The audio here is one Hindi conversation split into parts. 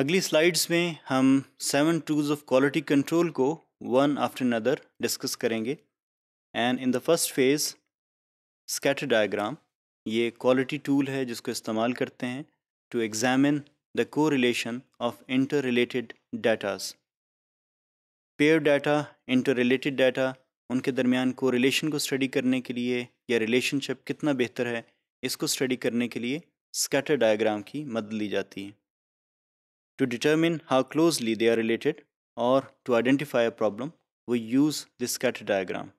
अगली स्लाइड्स में हम seven tools of quality control को वन आफ्टर अनदर डिस्कस करेंगे and in the first phase scatter diagram ये क्वालिटी टूल है जिसको इस्तेमाल करते हैं टू एग्जामिन द को relation of inter related datas pair data inter related data उनके दरमियान को रिलेशन को स्टडी करने के लिए या रिलेशनशिप कितना बेहतर है इसको स्टडी करने के लिए स्कैटर डायग्राम की मदद ली जाती है To determine how closely they are related or to identify a problem, we use this scatter diagram.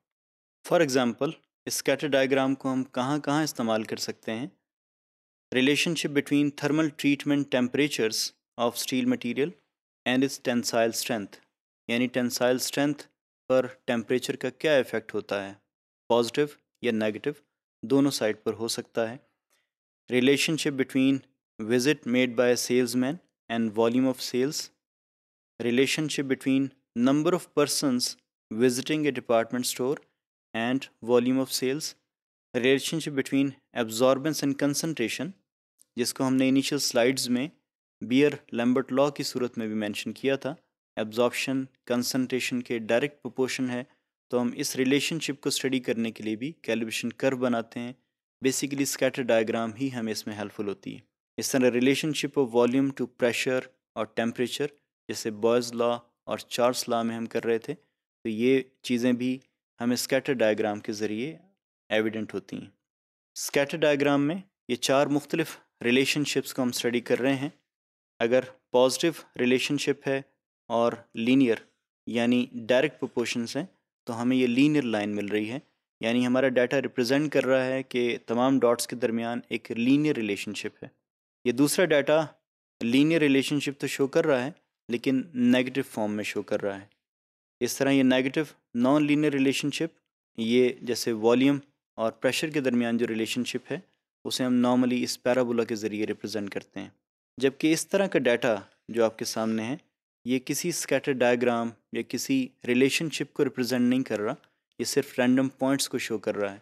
For example, इस स्कैटर डायग्राम को हम कहाँ कहाँ इस्तेमाल कर सकते हैं relationship between thermal treatment temperatures of steel material and इस टेंसाइल स्ट्रेंथ यानी टेंसाइल स्ट्रेंथ पर टेम्परेचर का क्या इफ़ेक्ट होता है पॉजिटिव या नेगेटिव दोनों साइड पर हो सकता है relationship between visit made by salesman and volume of sales, relationship between number of persons visiting a department store and volume of sales, relationship between absorbance and concentration, जिसको हमने initial slides में beer lambert law की सूरत में भी mention किया था absorption concentration के direct proportion है तो हम इस relationship को study करने के लिए भी calibration curve बनाते हैं basically scatter diagram ही हमें इसमें helpful होती है इस तरह relationship of volume to pressure और टेम्परेचर जैसे बॉयज़ लॉ और चार्ल्स लॉ में हम कर रहे थे तो ये चीज़ें भी हमें स्कैटर डायग्राम के ज़रिए एविडेंट होती हैं स्कैटर डायग्राम में ये चार मुख्तलिफ रिलेशनशिप्स को हम स्टडी कर रहे हैं अगर पॉजिटिव रिलेशनशिप है और लीनियर यानी डायरेक्ट प्रोपोर्शंस हैं तो हमें ये लीनियर लाइन मिल रही है यानी हमारा डाटा रिप्रेजेंट कर रहा है कि तमाम डॉट्स के दरमियान एक लीनियर रिलेशनशिप है ये दूसरा डाटा लीनियर रिलेशनशिप तो शो कर रहा है लेकिन नेगेटिव फॉर्म में शो कर रहा है इस तरह ये नेगेटिव नॉन लीनियर रिलेशनशिप ये जैसे वॉल्यूम और प्रेशर के दरमियान जो रिलेशनशिप है उसे हम नॉर्मली इस पैराबोला के ज़रिए रिप्रेजेंट करते हैं जबकि इस तरह का डाटा जो आपके सामने है ये किसी स्कैटर डायग्राम या किसी रिलेशनशिप को रिप्रेजेंट नहीं कर रहा ये सिर्फ रैंडम पॉइंट्स को शो कर रहा है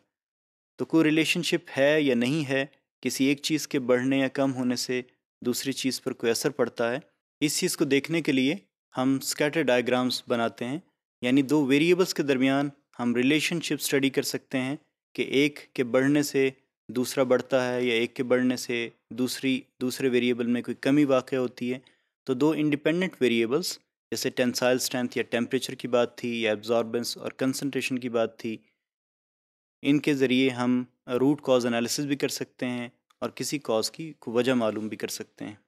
तो कोई रिलेशनशिप है या नहीं है किसी एक चीज़ के बढ़ने या कम होने से दूसरी चीज़ पर कोई असर पड़ता है इस चीज़ को देखने के लिए हम स्कैटर डायग्राम्स बनाते हैं यानी दो वेरिएबल्स के दरमियान हम रिलेशनशिप स्टडी कर सकते हैं कि एक के बढ़ने से दूसरा बढ़ता है या एक के बढ़ने से दूसरी दूसरे वेरिएबल में कोई कमी वाक़ होती है तो दो इंडिपेंडेंट वेरिएबल्स जैसे टेंसाइल स्ट्रेंथ या टेम्परेचर की बात थी या एब्जॉर्बेंस और कंसनट्रेशन की बात थी इनके ज़रिए हम रूट कॉज एनालिसिस भी कर सकते हैं और किसी कॉज की वजह मालूम भी कर सकते हैं